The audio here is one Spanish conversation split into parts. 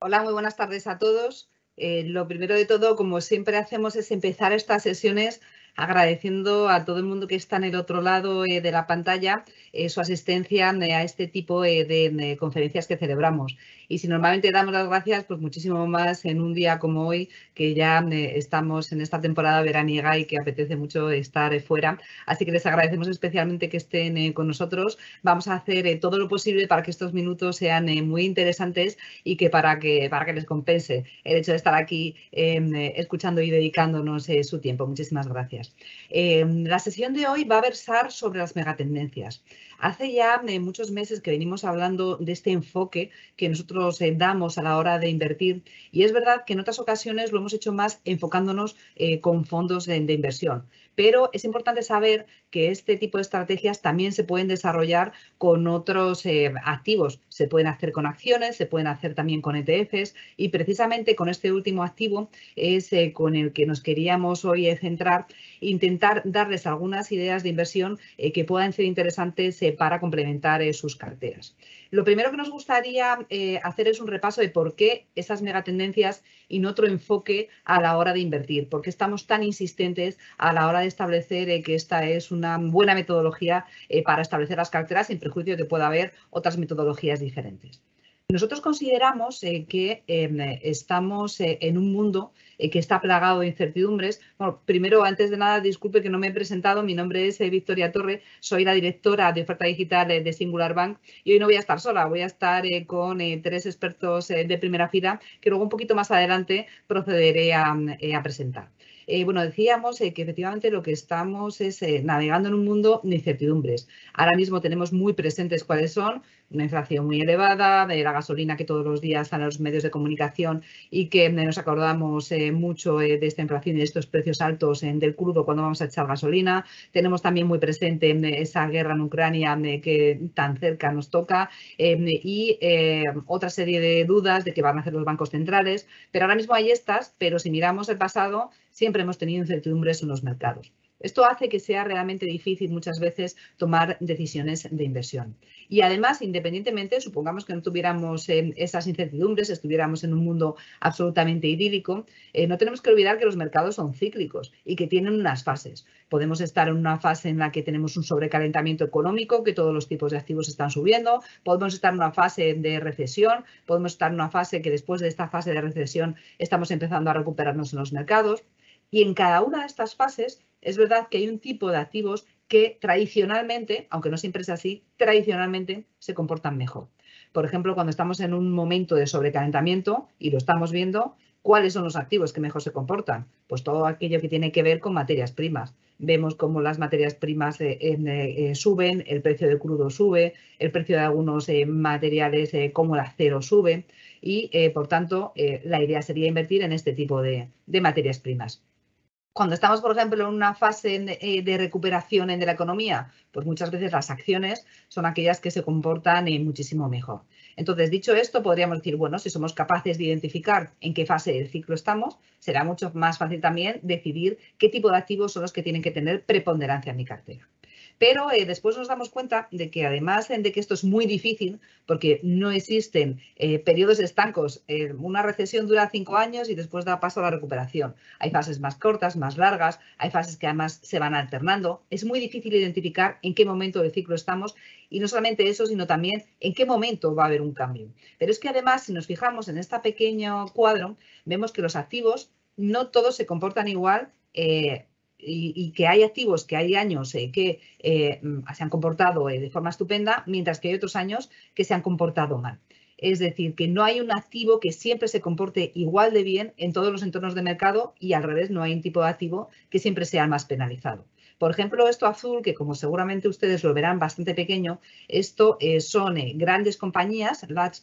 Hola, muy buenas tardes a todos. Eh, lo primero de todo, como siempre hacemos, es empezar estas sesiones agradeciendo a todo el mundo que está en el otro lado eh, de la pantalla eh, su asistencia a este tipo de conferencias que celebramos. Y si normalmente damos las gracias, pues muchísimo más en un día como hoy, que ya eh, estamos en esta temporada veraniega y que apetece mucho estar eh, fuera. Así que les agradecemos especialmente que estén eh, con nosotros. Vamos a hacer todo lo posible para que estos minutos sean muy interesantes y que para que, para que les compense el hecho de estar aquí em, escuchando y dedicándonos su tiempo. Muchísimas gracias. Em, la sesión de hoy va a versar sobre las megatendencias. Hace ya eh, muchos meses que venimos hablando de este enfoque que nosotros eh, damos a la hora de invertir y es verdad que en otras ocasiones lo hemos hecho más enfocándonos eh, con fondos de inversión, pero es importante saber que este tipo de estrategias también se pueden desarrollar con otros eh, activos. Se pueden hacer con acciones, se pueden hacer también con ETFs y precisamente con este último activo es eh, con el que nos queríamos hoy eh, centrar, intentar darles algunas ideas de inversión que puedan ser interesantes para complementar sus carteras. Lo primero que nos gustaría hacer es un repaso de por qué esas megatendencias y en otro enfoque a la hora de invertir, por qué estamos tan insistentes a la hora de establecer que esta es una una buena metodología eh, para establecer las carteras sin perjuicio de que pueda haber otras metodologías diferentes. Nosotros consideramos eh, que em, estamos eh, en un mundo que está plagado de incertidumbres. Bueno, primero, antes de nada, disculpe que no me he presentado. Mi nombre es Victoria Torre, soy la directora de oferta digital de Singular Bank y hoy no voy a estar sola, voy a estar con tres expertos de primera fila que luego un poquito más adelante procederé a presentar. Eh, bueno, decíamos eh, que efectivamente lo que estamos es eh, navegando en un mundo de incertidumbres. Ahora mismo tenemos muy presentes cuáles son, una inflación muy elevada, de la gasolina que todos los días están en los medios de comunicación y que nos acordamos eh, mucho eh, de esta inflación y de estos precios altos eh, del crudo cuando vamos a echar gasolina. Tenemos también muy presente em, esa guerra en Ucrania em, que tan cerca nos toca em, y otra serie de dudas de qué van a hacer los bancos centrales. Pero ahora mismo hay estas, pero si miramos el pasado, siempre hemos tenido incertidumbres en los mercados. Esto hace que sea realmente difícil muchas veces tomar decisiones de inversión. Y además, independientemente, supongamos que no tuviéramos eh, esas incertidumbres, estuviéramos en un mundo absolutamente idílico, eh, no tenemos que olvidar que los mercados son cíclicos y que tienen unas fases. Podemos estar en una fase en la que tenemos un sobrecalentamiento económico, que todos los tipos de activos están subiendo, podemos estar en una fase de recesión, podemos estar en una fase que después de esta fase de recesión estamos empezando a recuperarnos en los mercados. Y en cada una de estas fases es verdad que hay un tipo de activos que tradicionalmente, aunque no siempre es así, tradicionalmente se comportan mejor. Por ejemplo, cuando estamos en un momento de sobrecalentamiento y lo estamos viendo, ¿cuáles son los activos que mejor se comportan? Pues todo aquello que tiene que ver con materias primas. Vemos cómo las materias primas eh, eh, eh, suben, el precio de crudo sube, el precio de algunos materiales como el acero sube y, por tanto, la idea sería invertir en este tipo de materias primas cuando estamos, por ejemplo, en una fase eh, de recuperación de la economía, pues muchas veces las acciones son aquellas que se comportan eh, muchísimo mejor. Entonces, dicho esto, podríamos decir, bueno, si somos capaces de identificar en qué fase del ciclo estamos, será mucho más fácil también decidir qué tipo de activos son los que tienen que tener preponderancia en mi cartera. Pero eh, después nos damos cuenta de que además de que esto es muy difícil, porque no existen eh, periodos estancos, eh, una recesión dura cinco años y después da paso a la recuperación. Hay fases más cortas, más largas, hay fases que además se van alternando. Es muy difícil identificar en qué momento del ciclo estamos y no solamente eso, sino también en qué momento va a haber un cambio. Pero es que además, si nos fijamos en este pequeño cuadro, vemos que los activos no todos se comportan igual y, que hay activos que hay años eh, que eh, mm, se han comportado eh, de forma estupenda, mientras que hay otros años que se han comportado mal. Es decir, que no hay un activo que siempre se comporte igual de bien en todos los entornos de mercado y al revés, no hay un tipo de activo que siempre sea más penalizado. Por ejemplo, esto azul, que como seguramente ustedes lo verán bastante pequeño, esto son grandes compañías, large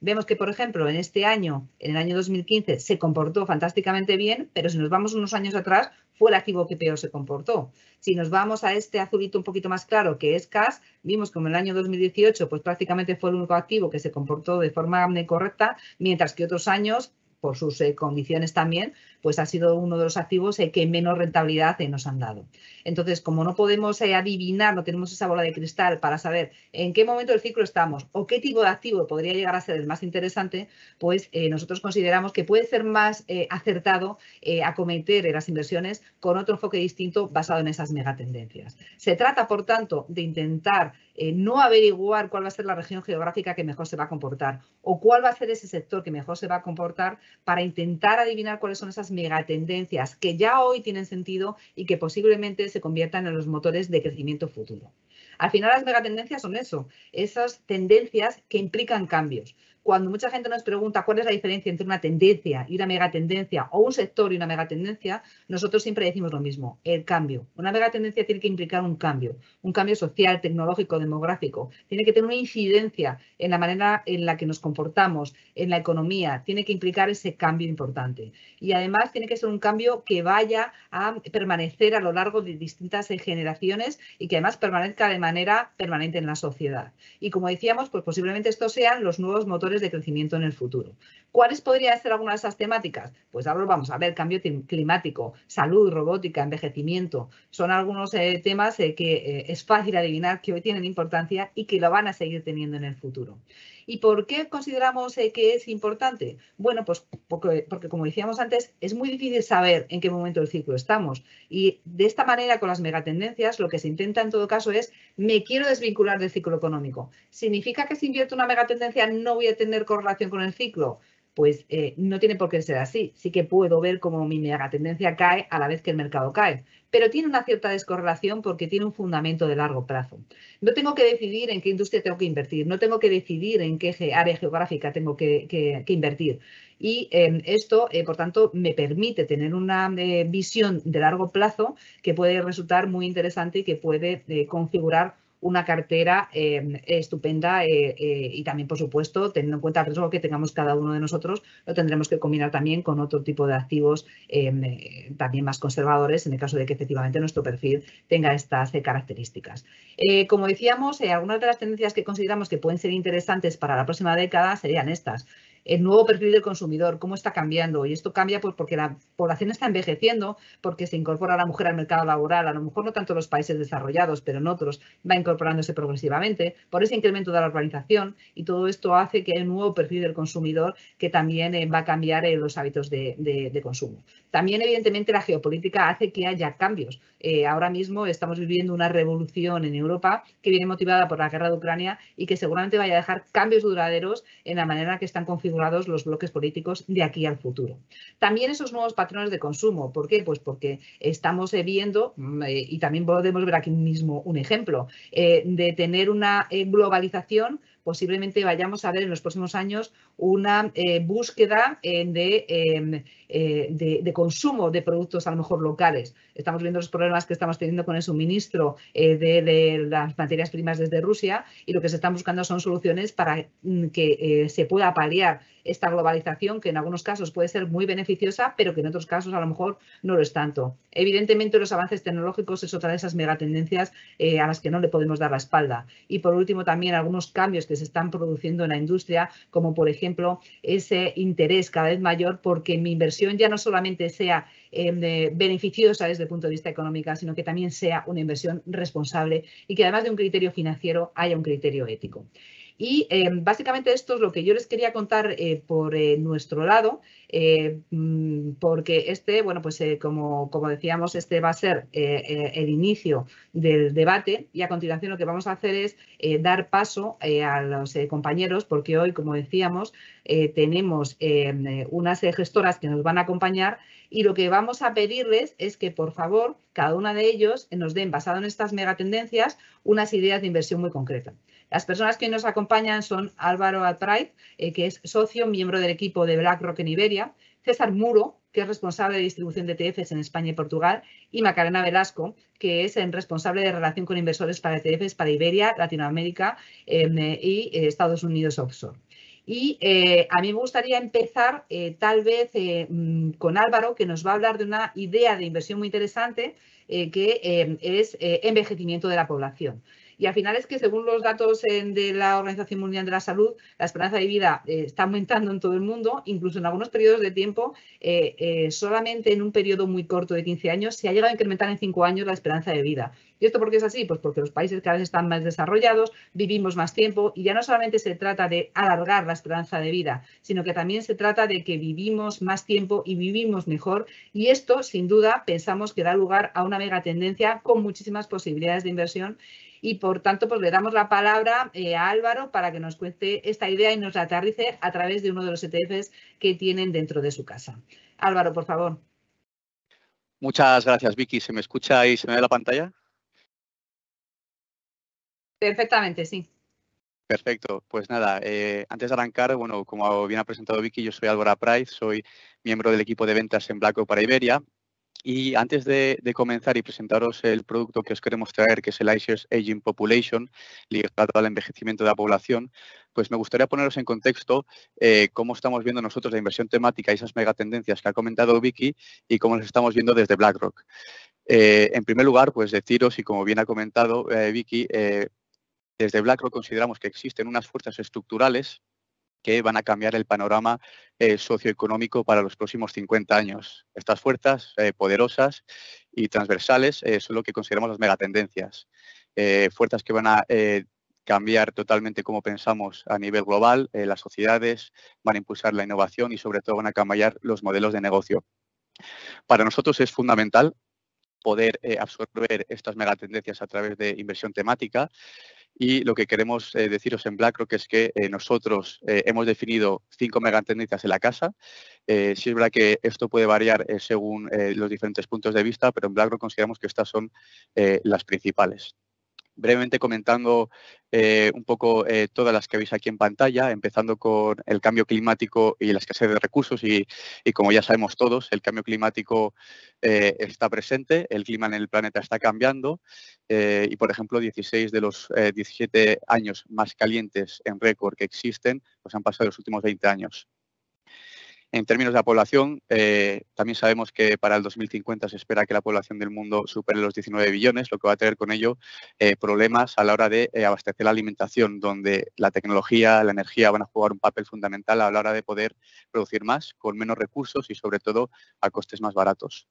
Vemos que, por ejemplo, en este año, en el año 2015, se comportó fantásticamente bien, pero si nos vamos unos años atrás, fue el activo que peor se comportó. Si nos vamos a este azulito un poquito más claro, que es CAS, vimos como en el año 2018, pues prácticamente fue el único activo que se comportó de forma correcta, mientras que otros años por sus eh, condiciones también, pues ha sido uno de los activos eh, que menos rentabilidad eh, nos han dado. Entonces, como no podemos adivinar, no tenemos esa bola de cristal para saber en qué momento del ciclo estamos o qué tipo de activo podría llegar a ser el más interesante, pues nosotros consideramos que puede ser más acertado acometer las inversiones con otro enfoque distinto basado en esas megatendencias. Se trata, por tanto, de intentar eh, no averiguar cuál va a ser la región geográfica que mejor se va a comportar o cuál va a ser ese sector que mejor se va a comportar para intentar adivinar cuáles son esas megatendencias que ya hoy tienen sentido y que posiblemente se conviertan en los motores de crecimiento futuro. Al final las megatendencias son eso, esas tendencias que implican cambios cuando mucha gente nos pregunta cuál es la diferencia entre una tendencia y una megatendencia o un sector y una megatendencia, nosotros siempre decimos lo mismo, el cambio. Una megatendencia tiene que implicar un cambio, un cambio social, tecnológico, demográfico. Tiene que tener una incidencia en la manera en la que nos comportamos, en la economía. Tiene que implicar ese cambio importante. Y además tiene que ser un cambio que vaya a permanecer a lo largo de distintas generaciones y que además permanezca de manera permanente en la sociedad. Y como decíamos, pues posiblemente estos sean los nuevos motores de crecimiento en el futuro. ¿Cuáles podrían ser algunas de esas temáticas? Pues ahora vamos a ver, cambio climático, salud, robótica, envejecimiento. Son algunos eh, temas eh, que eh, es fácil adivinar que hoy tienen importancia y que lo van a seguir teniendo en el futuro. ¿Y por qué consideramos eh, que es importante? Bueno, pues porque, porque, como decíamos antes, es muy difícil saber en qué momento del ciclo estamos. Y de esta manera, con las megatendencias, lo que se intenta en todo caso es, me quiero desvincular del ciclo económico. ¿Significa que si invierto una megatendencia no voy a tener correlación con el ciclo? pues eh, no tiene por qué ser así. Sí que puedo ver cómo mi mega tendencia cae a la vez que el mercado cae, pero tiene una cierta descorrelación porque tiene un fundamento de largo plazo. No tengo que decidir en qué industria tengo que invertir, no tengo que decidir en qué área geográfica tengo que, invertir. Y em, esto, eh, por tanto, me permite tener una eh, visión de largo plazo que puede resultar muy interesante y que puede configurar una cartera eh, estupenda eh, eh, y también, por supuesto, teniendo en cuenta el riesgo que tengamos cada uno de nosotros, lo tendremos que combinar también con otro tipo de activos también más conservadores en el caso de que efectivamente nuestro perfil tenga estas características. como decíamos, algunas de las tendencias que consideramos que pueden ser interesantes para la próxima década serían estas el nuevo perfil del consumidor, cómo está cambiando. Y esto cambia porque la población está envejeciendo, porque se incorpora la mujer al mercado laboral, a lo mejor no tanto los países desarrollados, pero en otros va incorporándose progresivamente, por ese incremento de la urbanización y todo esto hace que hay un nuevo perfil del consumidor que también eh, va a cambiar en eh, los hábitos de, consumo. También, evidentemente, la geopolítica hace que haya cambios. Eh, ahora mismo estamos viviendo una revolución en Europa que viene motivada por la guerra de Ucrania y que seguramente vaya a dejar cambios duraderos en la manera que están configurados los bloques políticos de aquí al futuro. También esos nuevos patrones de consumo. ¿Por qué? Pues porque estamos eh, viendo, mm, eh, y también podemos ver aquí mismo un ejemplo, eh, de tener una globalización posiblemente vayamos a ver en los próximos años una eh, búsqueda em, eh, de, consumo de productos a lo mejor locales. Estamos viendo los problemas que estamos teniendo con el suministro eh, de, de, las materias primas desde Rusia y lo que se están buscando son soluciones para mm, que se pueda paliar esta globalización que en algunos casos puede ser muy beneficiosa, pero que en otros casos a lo mejor no lo es tanto. Evidentemente los avances tecnológicos es otra de esas megatendencias eh, a las que no le podemos dar la espalda. Y por último también algunos cambios que se están produciendo en la industria, como por ejemplo ese interés cada vez mayor porque mi inversión ya no solamente sea em, beneficiosa desde el punto de vista económico, sino que también sea una inversión responsable y que además de un criterio financiero haya un criterio ético. Y eh, básicamente esto es lo que yo les quería contar eh, por eh, nuestro lado, mm, porque este, bueno, pues como, como, decíamos, este va a ser el inicio del debate y a continuación lo que vamos a hacer es dar paso a los compañeros, porque hoy, como decíamos, tenemos unas gestoras que nos van a acompañar y lo que vamos a pedirles es que, por favor, cada una de ellos nos den, basado en estas megatendencias, unas ideas de inversión muy concretas. Las personas que nos acompañan son Álvaro Albright, eh, que es socio, miembro del equipo de BlackRock en Iberia, César Muro, que es responsable de distribución de ETFs en España y Portugal, y Macarena Velasco, que es responsable de relación con inversores para ETFs para Iberia, Latinoamérica eh, y eh, Estados Unidos offshore. Y eh, a mí me gustaría empezar eh, tal vez eh, mm, con Álvaro, que nos va a hablar de una idea de inversión muy interesante, que es envejecimiento de la población. Y al final es que según los datos de la Organización Mundial de la Salud, la esperanza de vida eh, está aumentando en todo el mundo, incluso en algunos periodos de tiempo, eh, eh, solamente en un periodo muy corto de 15 años se ha llegado a incrementar en 5 años la esperanza de vida. ¿Y esto por qué es así? Pues porque los países cada vez están más desarrollados, vivimos más tiempo y ya no solamente se trata de alargar la esperanza de vida, sino que también se trata de que vivimos más tiempo y vivimos mejor. Y esto, sin duda, pensamos que da lugar a una mega tendencia con muchísimas posibilidades de inversión y por tanto pues le damos la palabra eh, a Álvaro para que nos cuente esta idea y nos la aterrice a través de uno de los ETFs que tienen dentro de su casa. Álvaro, por favor. Muchas gracias, Vicky. ¿Se me escucha y se me ve la pantalla? Perfectamente, sí. Perfecto, pues nada, eh, antes de arrancar, bueno, como bien ha presentado Vicky, yo soy Álvaro Price, soy miembro del equipo de ventas en Blanco para Iberia y antes de, comenzar y presentaros el producto que os queremos traer, que es el iShares Aging Population, ligado al envejecimiento de la población, pues me gustaría poneros en contexto eh, cómo estamos viendo nosotros la inversión temática y esas megatendencias que ha comentado Vicky y cómo las estamos viendo desde BlackRock. Eh, en primer lugar, pues deciros, y como bien ha comentado eh, Vicky, desde BlackRock consideramos que existen unas fuerzas estructurales que van a cambiar el panorama eh, socioeconómico para los próximos 50 años. Estas fuerzas eh, poderosas y transversales eh, son lo que consideramos las megatendencias. fuerzas que van a cambiar totalmente cómo pensamos a nivel global, las sociedades van a impulsar la innovación y sobre todo van a cambiar los modelos de negocio. Para nosotros es fundamental poder eh, absorber estas megatendencias a través de inversión temática. Y lo que queremos eh, deciros en BlackRock es que eh, nosotros hemos definido cinco megatendencias en la casa. sí es verdad que esto puede variar según los diferentes puntos de vista, pero en BlackRock consideramos que estas son las principales brevemente comentando eh, un poco eh, todas las que veis aquí en pantalla, empezando con el cambio climático y la escasez de recursos. Y, como ya sabemos todos, el cambio climático eh, está presente, el clima en el planeta está cambiando y, por ejemplo, 16 de los 17 años más calientes en récord que existen, pues han pasado los últimos 20 años. En términos de la población, eh, también sabemos que para el 2050 se espera que la población del mundo supere los 19 billones, lo que va a tener con ello eh, problemas a la hora de eh, abastecer la alimentación, donde la tecnología, la energía van a jugar un papel fundamental a la hora de poder producir más con menos recursos y sobre todo a costes más baratos.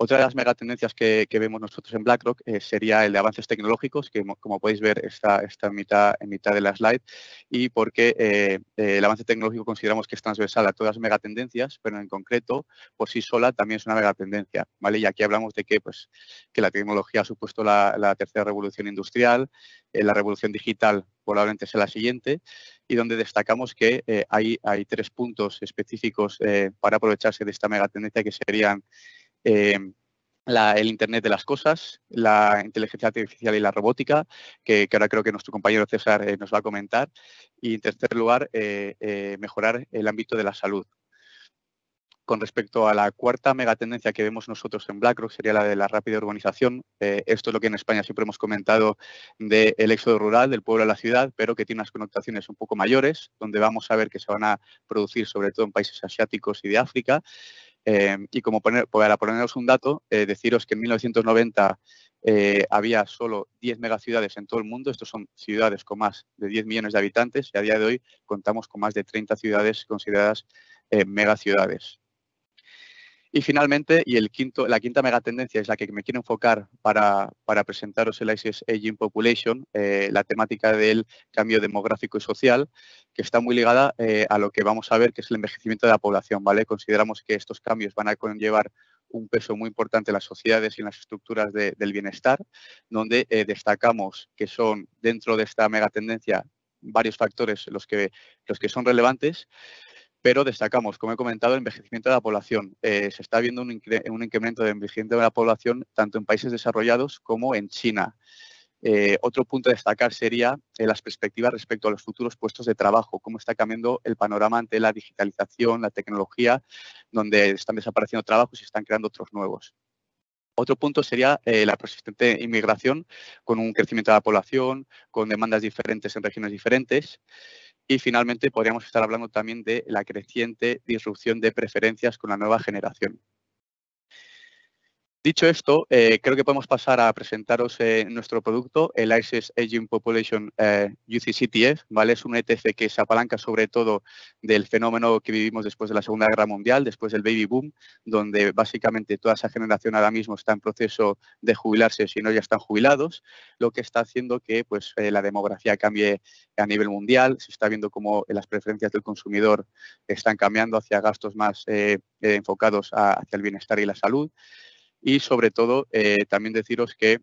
Otra de las megatendencias que, que vemos nosotros en BlackRock eh, sería el de avances tecnológicos, que como podéis ver está, en, mitad, de la slide, y porque eh, eh, el avance tecnológico consideramos que es transversal a todas las megatendencias, pero en concreto, por sí sola, también es una megatendencia. ¿vale? Y aquí hablamos de que, pues, la tecnología ha supuesto la, tercera revolución industrial, la revolución digital probablemente sea la siguiente, y donde destacamos que hay, tres puntos específicos para aprovecharse de esta megatendencia que serían eh, el Internet de las Cosas, la inteligencia artificial y la robótica, que, ahora creo que nuestro compañero César eh, nos va a comentar. Y en tercer lugar, eh, mejorar el ámbito de la salud. Con respecto a la cuarta megatendencia que vemos nosotros en BlackRock, sería la de la rápida urbanización. esto es lo que en España siempre hemos comentado del éxodo rural, del pueblo a la ciudad, pero que tiene unas connotaciones un poco mayores, donde vamos a ver que se van a producir sobre todo en países asiáticos y de África. Em, y como poner, pues, para poneros un dato, eh, deciros que en 1990 eh, había solo 10 megaciudades en todo el mundo. Estos son ciudades con más de 10 millones de habitantes y a día de hoy contamos con más de 30 ciudades consideradas eh, megaciudades. Y finalmente, y el quinto, la quinta megatendencia es la que me quiero enfocar para, presentaros el ISIS Aging Population, eh, la temática del cambio demográfico y social, que está muy ligada eh, a lo que vamos a ver, que es el envejecimiento de la población. ¿vale? Consideramos que estos cambios van a conllevar un peso muy importante en las sociedades y en las estructuras del bienestar, donde eh, destacamos que son, dentro de esta megatendencia, varios factores los que, los que son relevantes, pero destacamos, como he comentado, el envejecimiento de la población. Eh, se está viendo un, incremento de envejecimiento de la población tanto en países desarrollados como en China. Eh, otro punto a destacar sería eh, las perspectivas respecto a los futuros puestos de trabajo, cómo está cambiando el panorama ante la digitalización, la tecnología, donde están desapareciendo trabajos y están creando otros nuevos. Otro punto sería la persistente inmigración, con un crecimiento de la población, con demandas diferentes en regiones diferentes. Y finalmente podríamos estar hablando también de la creciente disrupción de preferencias con la nueva generación. Dicho esto, eh, creo que podemos pasar a presentaros eh, nuestro producto, el ISIS Aging Population eh, UCCTF, ¿vale? Es un ETF que se apalanca sobre todo del fenómeno que vivimos después de la Segunda Guerra Mundial, después del baby boom, donde básicamente toda esa generación ahora mismo está en proceso de jubilarse, si no ya están jubilados, lo que está haciendo que pues, la demografía cambie a nivel mundial, se está viendo cómo las preferencias del consumidor están cambiando hacia gastos más enfocados hacia el bienestar y la salud y sobre todo eh, también deciros que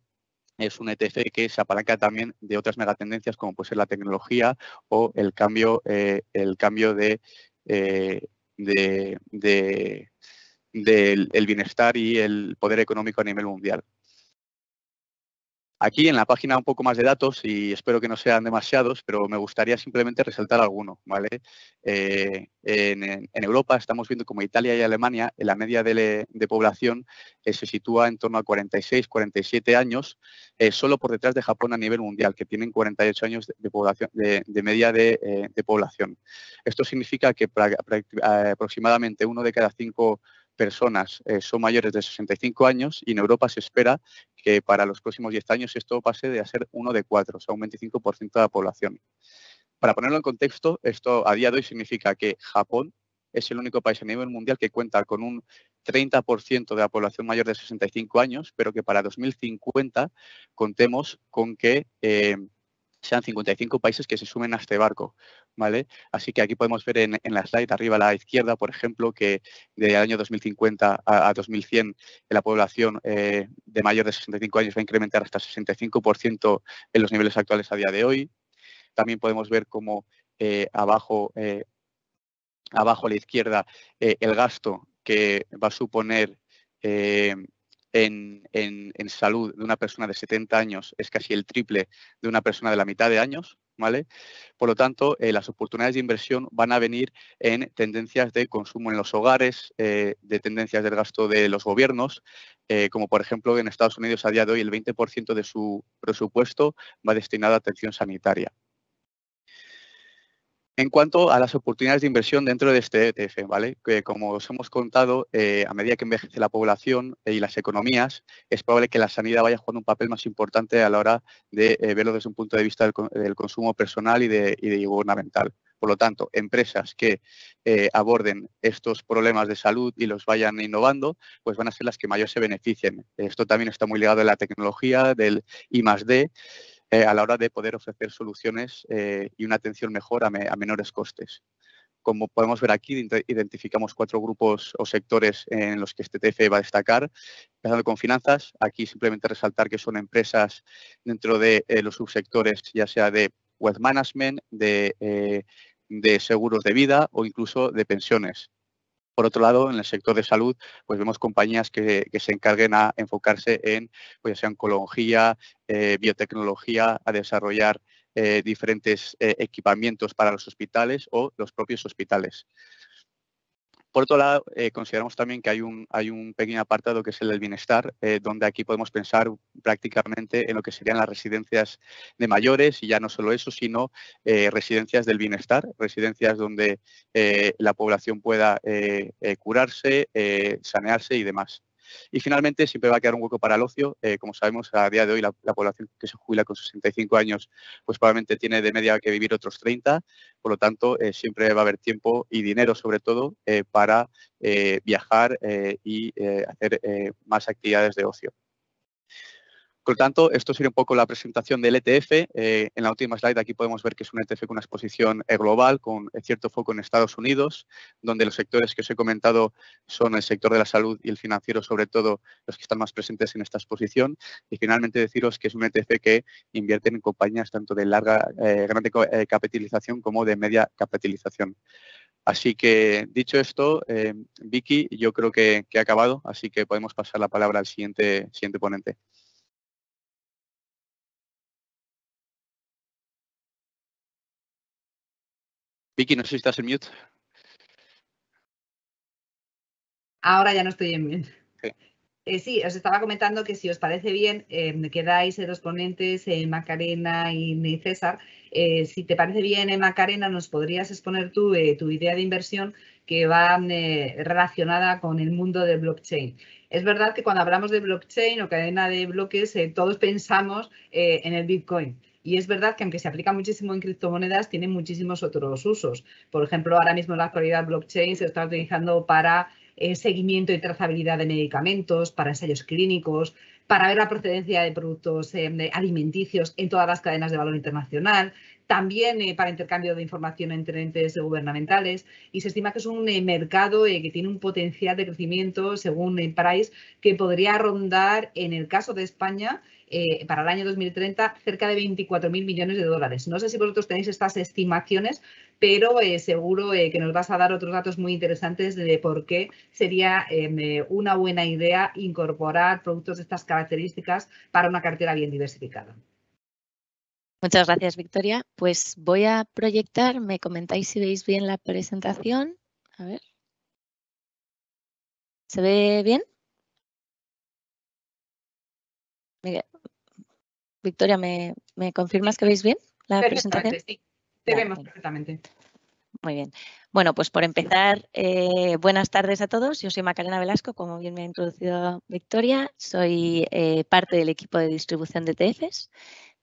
es un ETF que se apalanca también de otras megatendencias como puede ser la tecnología o el cambio, del eh, el cambio de, eh, de el bienestar y el poder económico a nivel mundial. Aquí en la página un poco más de datos y espero que no sean demasiados, pero me gustaría simplemente resaltar alguno. ¿vale? Eh, en, Europa estamos viendo como Italia y Alemania, la media de, población eh, se sitúa en torno a 46, 47 años, eh, solo por detrás de Japón a nivel mundial, que tienen 48 años de, población, de, media de, población. Esto significa que aproximadamente uno de cada cinco personas eh, son mayores de 65 años y en Europa se espera que para los próximos 10 años esto pase de a ser uno de cuatro, o sea, un 25% de la población. Para ponerlo en contexto, esto a día de hoy significa que Japón es el único país a nivel mundial que cuenta con un 30% de la población mayor de 65 años, pero que para 2050 contemos con que eh, sean 55 países que se sumen a este barco. Así que aquí podemos ver en, la slide arriba a la izquierda, por ejemplo, que del año 2050 a, 2100 eh, la población eh, de mayor de 65 años va a incrementar hasta 65% en los niveles actuales a día de hoy. También podemos ver cómo eh, abajo, abajo a la izquierda el gasto que va a suponer en, salud de una persona de 70 años es casi el triple de una persona de la mitad de años, por lo tanto, eh, las oportunidades de inversión van a venir en tendencias de consumo en los hogares, eh, de tendencias del gasto de los gobiernos, eh, como por ejemplo en Estados Unidos a día de hoy el 20% de su presupuesto va destinado a atención sanitaria. En cuanto a las oportunidades de inversión dentro de este ETF, ¿vale? Que como os hemos contado, eh, a medida que envejece la población eh, y las economías, es probable que la sanidad vaya jugando un papel más importante a la hora de eh, verlo desde un punto de vista del, consumo personal y de, gubernamental. Por lo tanto, empresas que aborden estos problemas de salud y los vayan innovando, pues van a ser las que mayor se beneficien. Esto también está muy ligado a la tecnología, del I+.D., eh, a la hora de poder ofrecer soluciones eh, y una atención mejor a, menores costes. Como podemos ver aquí, identificamos cuatro grupos o sectores en los que este TFE va a destacar, empezando con finanzas. Aquí simplemente resaltar que son empresas dentro de eh, los subsectores, ya sea de wealth management, de seguros de vida o incluso de pensiones. Por otro lado, en el sector de salud, pues vemos compañías que, se encarguen a enfocarse en, pues ya oncología, eh, biotecnología, a desarrollar eh, diferentes eh, equipamientos para los hospitales o los propios hospitales. Por otro lado, eh, consideramos también que hay un, pequeño apartado que es el del bienestar, eh, donde aquí podemos pensar prácticamente en lo que serían las residencias de mayores y ya no solo eso, sino eh, residencias del bienestar, residencias donde la población pueda curarse, sanearse y demás. Y finalmente siempre va a quedar un hueco para el ocio. Eh, como sabemos, a día de hoy la, población que se jubila con 65 años, pues probablemente tiene de media que vivir otros 30. Por lo tanto, eh, siempre va a haber tiempo y dinero sobre todo eh, para viajar y hacer más actividades de ocio. Por tanto, esto sería un poco la presentación del ETF. Eh, en la última slide aquí podemos ver que es un ETF con una exposición eh, global, con eh, cierto foco en Estados Unidos, donde los sectores que os he comentado son el sector de la salud y el financiero, sobre todo los que están más presentes en esta exposición. Y finalmente deciros que es un ETF que invierte en compañías tanto de larga, grande capitalización como de media capitalización. Así que, dicho esto, Vicky, yo creo que, que, ha acabado, así que podemos pasar la palabra al siguiente, siguiente ponente. Vicky, no sé si estás en mute. Ahora ya no estoy en mute. Sí. Eh, os estaba comentando que si os parece bien, eh, em, quedáis los ponentes eh, Macarena y César. Eh, si te parece bien, eh, Macarena, nos podrías exponer tu idea de inversión que va relacionada con el mundo del blockchain. Es verdad que cuando hablamos de blockchain o cadena de bloques, todos pensamos en el Bitcoin. Y es verdad que aunque se aplica muchísimo en criptomonedas, tiene muchísimos otros usos. Por ejemplo, ahora mismo en la actualidad blockchain se está utilizando para eh, seguimiento y trazabilidad de medicamentos, para ensayos clínicos, para ver la procedencia de productos eh, alimenticios en todas las cadenas de valor internacional también eh, para intercambio de información entre entes gubernamentales y se estima que es un eh, mercado eh, que tiene un potencial de crecimiento, según Price, que podría rondar, en el caso de España, para el año 2030, cerca de 24 mil millones de dólares. No sé si vosotros tenéis estas estimaciones, pero seguro que nos vas a dar otros datos muy interesantes de por qué sería em, una buena idea incorporar productos de estas características para una cartera bien diversificada. Muchas gracias, Victoria. Pues voy a proyectar, me comentáis si veis bien la presentación. A ver. ¿Se ve bien? Victoria, ¿me, confirmas que veis bien la presentación? Sí, te vemos perfectamente. Muy bien. Bueno, pues por empezar, eh, buenas tardes a todos. Yo soy Macarena Velasco, como bien me ha introducido Victoria. Soy eh, parte del equipo de distribución de TFs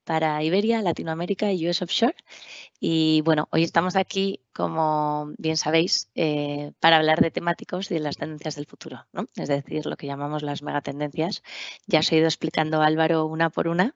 para Iberia, Latinoamérica y US Offshore. Y bueno, hoy estamos aquí como bien sabéis, eh, para hablar de temáticos y de las tendencias del futuro, es decir, lo que llamamos las megatendencias. Ya os he ido explicando Álvaro una por una,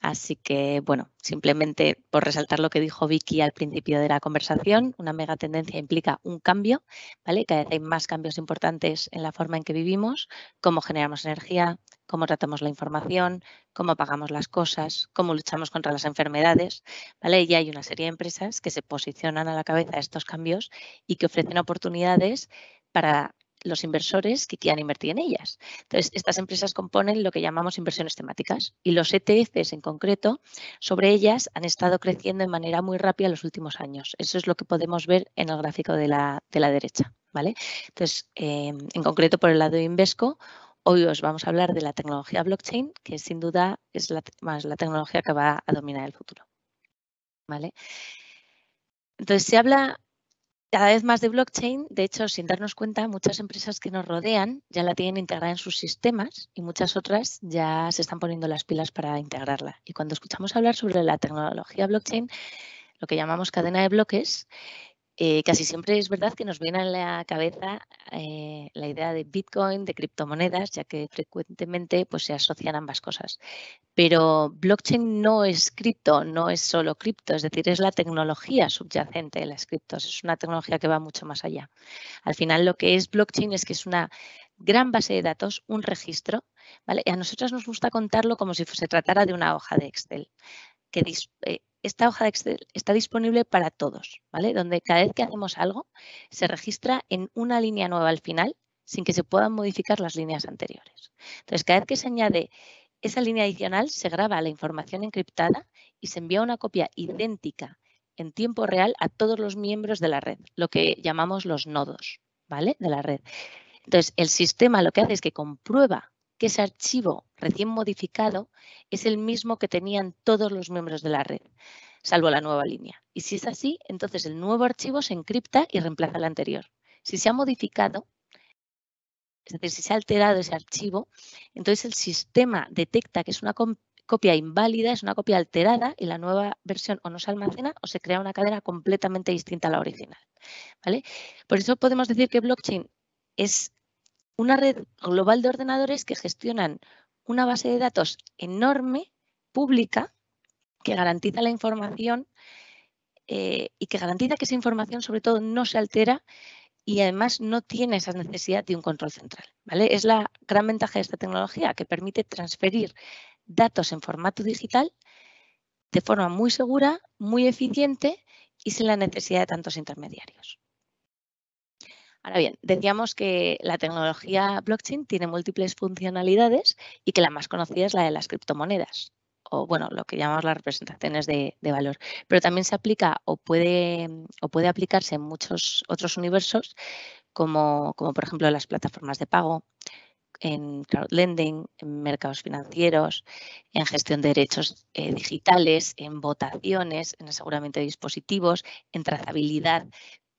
así que, bueno, simplemente por resaltar lo que dijo Vicky al principio de la conversación, una megatendencia implica un cambio, ¿vale? Cada vez hay más cambios importantes en la forma en que vivimos, cómo generamos energía, cómo tratamos la información, cómo pagamos las cosas, cómo luchamos contra las enfermedades, ¿vale? Y hay una serie de empresas que se posicionan a la cabeza a estos cambios y que ofrecen oportunidades para los inversores que quieran invertir en ellas. Entonces, estas empresas componen lo que llamamos inversiones temáticas y los ETFs en concreto sobre ellas han estado creciendo de manera muy rápida en los últimos años. Eso es lo que podemos ver en el gráfico de la, derecha. ¿vale? Entonces, eh, en concreto por el lado de Invesco, hoy os vamos a hablar de la tecnología blockchain, que sin duda es la, más la tecnología que va a dominar el futuro. ¿vale? Entonces se habla cada vez más de blockchain. De hecho, sin darnos cuenta, muchas empresas que nos rodean ya la tienen integrada en sus sistemas y muchas otras ya se están poniendo las pilas para integrarla. Y cuando escuchamos hablar sobre la tecnología blockchain, lo que llamamos cadena de bloques, eh, casi siempre es verdad que nos viene a la cabeza eh, la idea de Bitcoin, de criptomonedas, ya que frecuentemente pues, se asocian ambas cosas. Pero blockchain no es cripto, no es solo cripto, es decir, es la tecnología subyacente de las criptos, es una tecnología que va mucho más allá. Al final lo que es blockchain es que es una gran base de datos, un registro, ¿vale? Y a nosotros nos gusta contarlo como si se tratara de una hoja de Excel que eh, esta hoja de Excel está disponible para todos, ¿vale? Donde cada vez que hacemos algo se registra en una línea nueva al final sin que se puedan modificar las líneas anteriores. Entonces, cada vez que se añade esa línea adicional, se graba la información encriptada y se envía una copia idéntica en tiempo real a todos los miembros de la red, lo que llamamos los nodos, ¿vale? De la red. Entonces, el sistema lo que hace es que comprueba que ese archivo recién modificado es el mismo que tenían todos los miembros de la red, salvo la nueva línea. Y si es así, entonces el nuevo archivo se encripta y reemplaza al anterior. Si se ha modificado, es decir, si se ha alterado ese archivo, entonces el sistema detecta que es una copia inválida, es una copia alterada y la nueva versión o no se almacena o se crea una cadena completamente distinta a la original. ¿vale? Por eso podemos decir que blockchain es una red global de ordenadores que gestionan una base de datos enorme, pública, que garantiza la información eh, y que garantiza que esa información sobre todo no se altera y además no tiene esa necesidad de un control central. ¿vale? Es la gran ventaja de esta tecnología que permite transferir datos en formato digital de forma muy segura, muy eficiente y sin la necesidad de tantos intermediarios. Ahora bien, decíamos que la tecnología blockchain tiene múltiples funcionalidades y que la más conocida es la de las criptomonedas, o bueno, lo que llamamos las representaciones de, valor. Pero también se aplica o puede, o puede aplicarse en muchos otros universos, como, como por ejemplo las plataformas de pago, en crowdlending, en mercados financieros, en gestión de derechos eh, digitales, en votaciones, en aseguramiento de dispositivos, en trazabilidad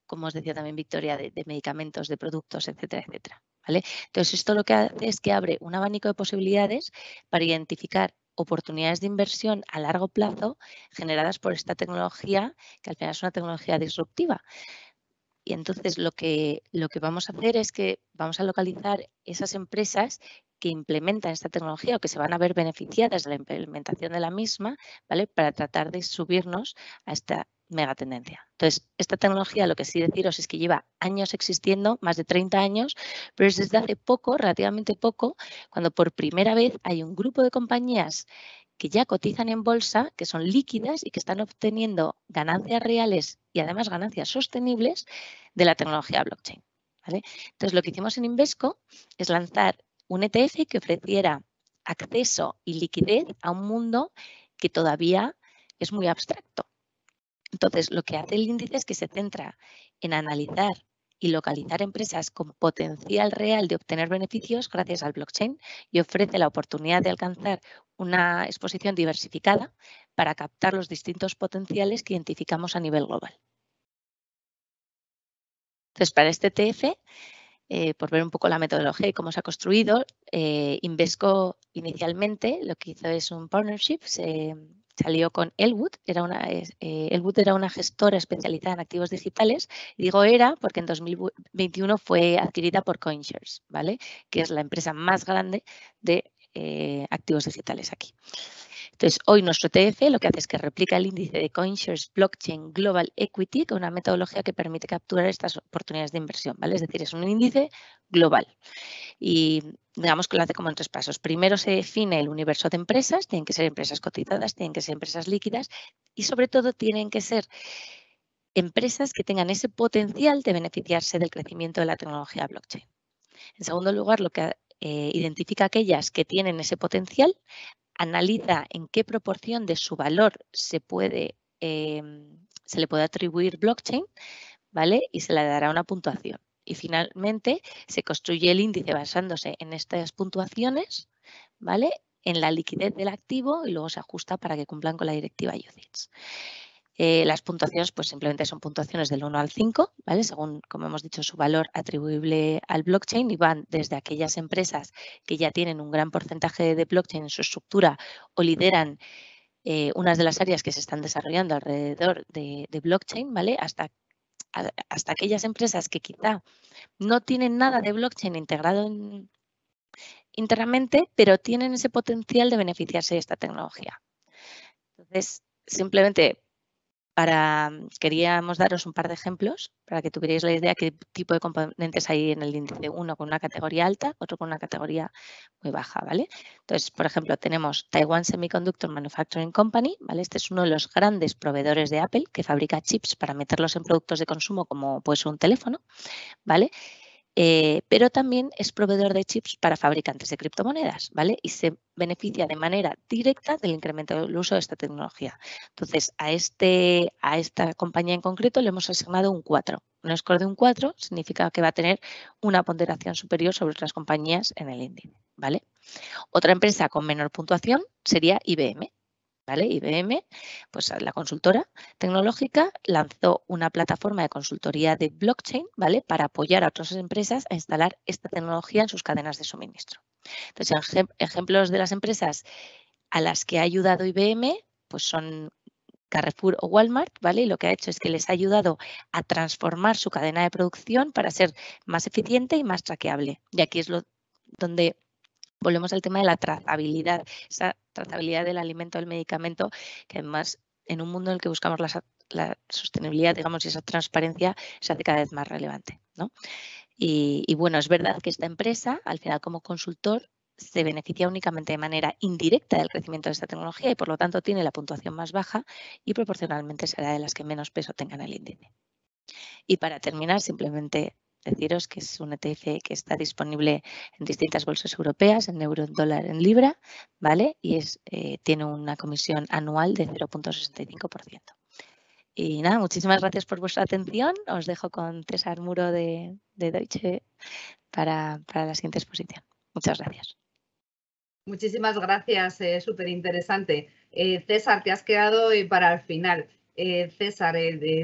como os decía también Victoria, de, medicamentos, de productos, etcétera, etcétera. ¿vale? Entonces, esto lo que hace es que abre un abanico de posibilidades para identificar oportunidades de inversión a largo plazo generadas por esta tecnología, que al final es una tecnología disruptiva. Y entonces lo que, lo que vamos a hacer es que vamos a localizar esas empresas que implementan esta tecnología o que se van a ver beneficiadas de la implementación de la misma, ¿vale? Para tratar de subirnos a esta, megatendencia. Entonces, esta tecnología lo que sí deciros es que lleva años existiendo, más de 30 años, pero es desde hace poco, relativamente poco, cuando por primera vez hay un grupo de compañías que ya cotizan en bolsa, que son líquidas y que están obteniendo ganancias reales y además ganancias sostenibles de la tecnología blockchain. ¿vale? Entonces, lo que hicimos en Invesco es lanzar un ETF que ofreciera acceso y liquidez a un mundo que todavía es muy abstracto entonces, lo que hace el índice es que se centra en analizar y localizar empresas con potencial real de obtener beneficios gracias al blockchain y ofrece la oportunidad de alcanzar una exposición diversificada para captar los distintos potenciales que identificamos a nivel global. Entonces, para este TF, eh, por ver un poco la metodología y cómo se ha construido, eh, Invesco inicialmente lo que hizo es un partnership, salió con Elwood, era una, eh, Elwood era una gestora especializada en activos digitales, digo era porque en 2021 fue adquirida por CoinShares, ¿vale? que es la empresa más grande de eh, activos digitales aquí. Entonces, hoy nuestro ETF lo que hace es que replica el índice de CoinShares Blockchain Global Equity que es una metodología que permite capturar estas oportunidades de inversión, ¿vale? Es decir, es un índice global. Y digamos que lo hace como en tres pasos. Primero se define el universo de empresas, tienen que ser empresas cotizadas, tienen que ser empresas líquidas y sobre todo tienen que ser empresas que tengan ese potencial de beneficiarse del crecimiento de la tecnología blockchain. En segundo lugar, lo que eh, identifica aquellas que tienen ese potencial, analiza en qué proporción de su valor se, puede, em, se le puede atribuir blockchain, ¿vale? Y se le dará una puntuación. Y finalmente se construye el índice basándose en estas puntuaciones, ¿vale? En la liquidez del activo y luego se ajusta para que cumplan con la directiva UCITS. Eh, las puntuaciones pues simplemente son puntuaciones del 1 al 5, ¿vale? según, como hemos dicho, su valor atribuible al blockchain y van desde aquellas empresas que ya tienen un gran porcentaje de blockchain en su estructura o lideran eh, unas de las áreas que se están desarrollando alrededor de, blockchain, ¿vale? hasta hasta aquellas empresas que quizá no tienen nada de blockchain integrado internamente, pero tienen ese potencial de beneficiarse de esta tecnología. Entonces, simplemente para, mm, queríamos daros un par de ejemplos para que tuvierais la idea de qué tipo de componentes hay en el índice. Uno con una categoría alta, otro con una categoría muy baja, ¿vale? Entonces, por ejemplo, tenemos Taiwan Semiconductor Manufacturing Company, ¿vale? Este es uno de los grandes proveedores de Apple que fabrica chips para meterlos en productos de consumo como pues, un teléfono, ¿vale? Eh, pero también es proveedor de chips para fabricantes de criptomonedas, ¿vale? Y se beneficia de manera directa del incremento del uso de esta tecnología. Entonces, a, este, a esta compañía en concreto le hemos asignado un 4. Un score de un 4 significa que va a tener una ponderación superior sobre otras compañías en el índice, ¿vale? Otra empresa con menor puntuación sería IBM, IBM, pues la consultora tecnológica, lanzó una plataforma de consultoría de blockchain ¿vale? para apoyar a otras empresas a instalar esta tecnología en sus cadenas de suministro. Entonces, ejemplos de las empresas a las que ha ayudado IBM pues son Carrefour o Walmart, ¿vale? Y lo que ha hecho es que les ha ayudado a transformar su cadena de producción para ser más eficiente y más traqueable. Y aquí es lo, donde volvemos al tema de la trazabilidad, esa trazabilidad del alimento, del medicamento, que además en un mundo en el que buscamos la, sostenibilidad, digamos, y esa transparencia se hace cada vez más relevante. Y, y bueno, es verdad que esta empresa, al final como consultor, se beneficia únicamente de manera indirecta del crecimiento de esta tecnología y por lo tanto tiene la puntuación más baja y proporcionalmente será de las que menos peso tengan el índice. Y para terminar, simplemente deciros que es un ETF que está disponible en distintas bolsas europeas, en euro, dólar, en libra, ¿vale? Y es, eh, tiene una comisión anual de 0.65%. Y nada, muchísimas gracias por vuestra atención. Os dejo con César Muro de, Deutsche para, la siguiente exposición. Muchas gracias. Muchísimas gracias, eh, súper interesante. Eh, César, te has quedado eh, para el final. César,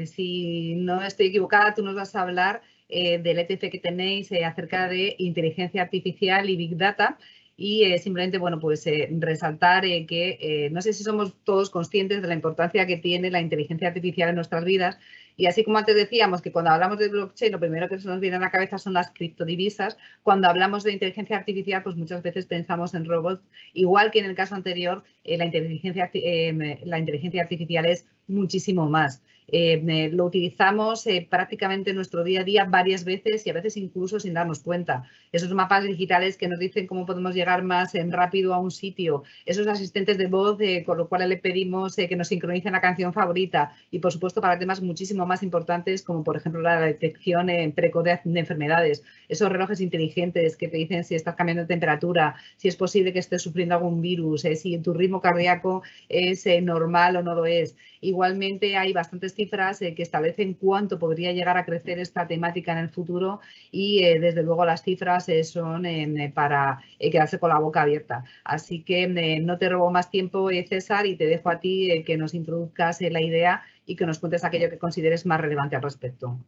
si no estoy equivocada, tú nos vas a hablar eh, del ETF que tenéis eh, acerca de inteligencia artificial y Big Data. Y eh, simplemente, bueno, pues resaltar que no sé si somos todos conscientes de la importancia que tiene la inteligencia artificial en nuestras vidas. Y así como antes decíamos que cuando hablamos de blockchain lo primero que se nos viene a la cabeza son las criptodivisas, cuando hablamos de inteligencia artificial pues muchas veces pensamos en robots, igual que en el caso anterior la, inteligencia, em, la inteligencia artificial es muchísimo más. Eh, eh, lo utilizamos eh, prácticamente en nuestro día a día varias veces y a veces incluso sin darnos cuenta. Esos mapas digitales que nos dicen cómo podemos llegar más rápido a un sitio, esos asistentes de voz con los cuales le pedimos que nos sincronicen la canción favorita y por supuesto para temas muchísimo más importantes como por ejemplo la detección precoz de enfermedades, esos relojes inteligentes que te dicen si estás cambiando de temperatura, si es posible que estés sufriendo algún virus, si tu ritmo cardíaco es normal o no lo es, Igualmente hay bastantes cifras eh, que establecen cuánto podría llegar a crecer esta temática en el futuro y eh, desde luego las cifras eh, son para quedarse con la boca abierta. Así que no te robo más tiempo, César, y te dejo a ti que nos introduzcas la idea y que nos cuentes aquello que consideres más relevante al respecto.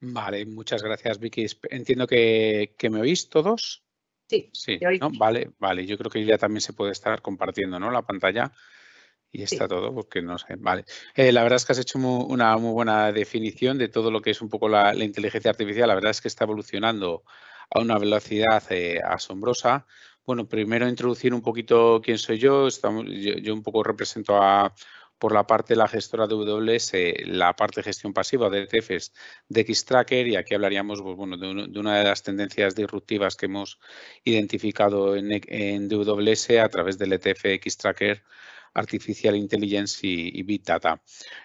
Vale, muchas gracias, Vicky. Entiendo que, me oís todos. Sí, sí. Vale, vale. Yo creo que ya también se puede estar compartiendo ¿no? la pantalla. Y está todo, porque no sé. Vale. Eh, la verdad es que has hecho una muy buena definición de todo lo que es un poco la, inteligencia artificial. La verdad es que está evolucionando a una velocidad eh, asombrosa. Bueno, primero introducir un poquito quién soy yo. yo, un poco represento a, por la parte de la gestora de WS, eh, la parte de gestión pasiva de ETFs de X-Tracker y aquí hablaríamos pues, bueno, de, una de las tendencias disruptivas que hemos identificado en, en WS a través del ETF X-Tracker Artificial Intelligence y, Big Data.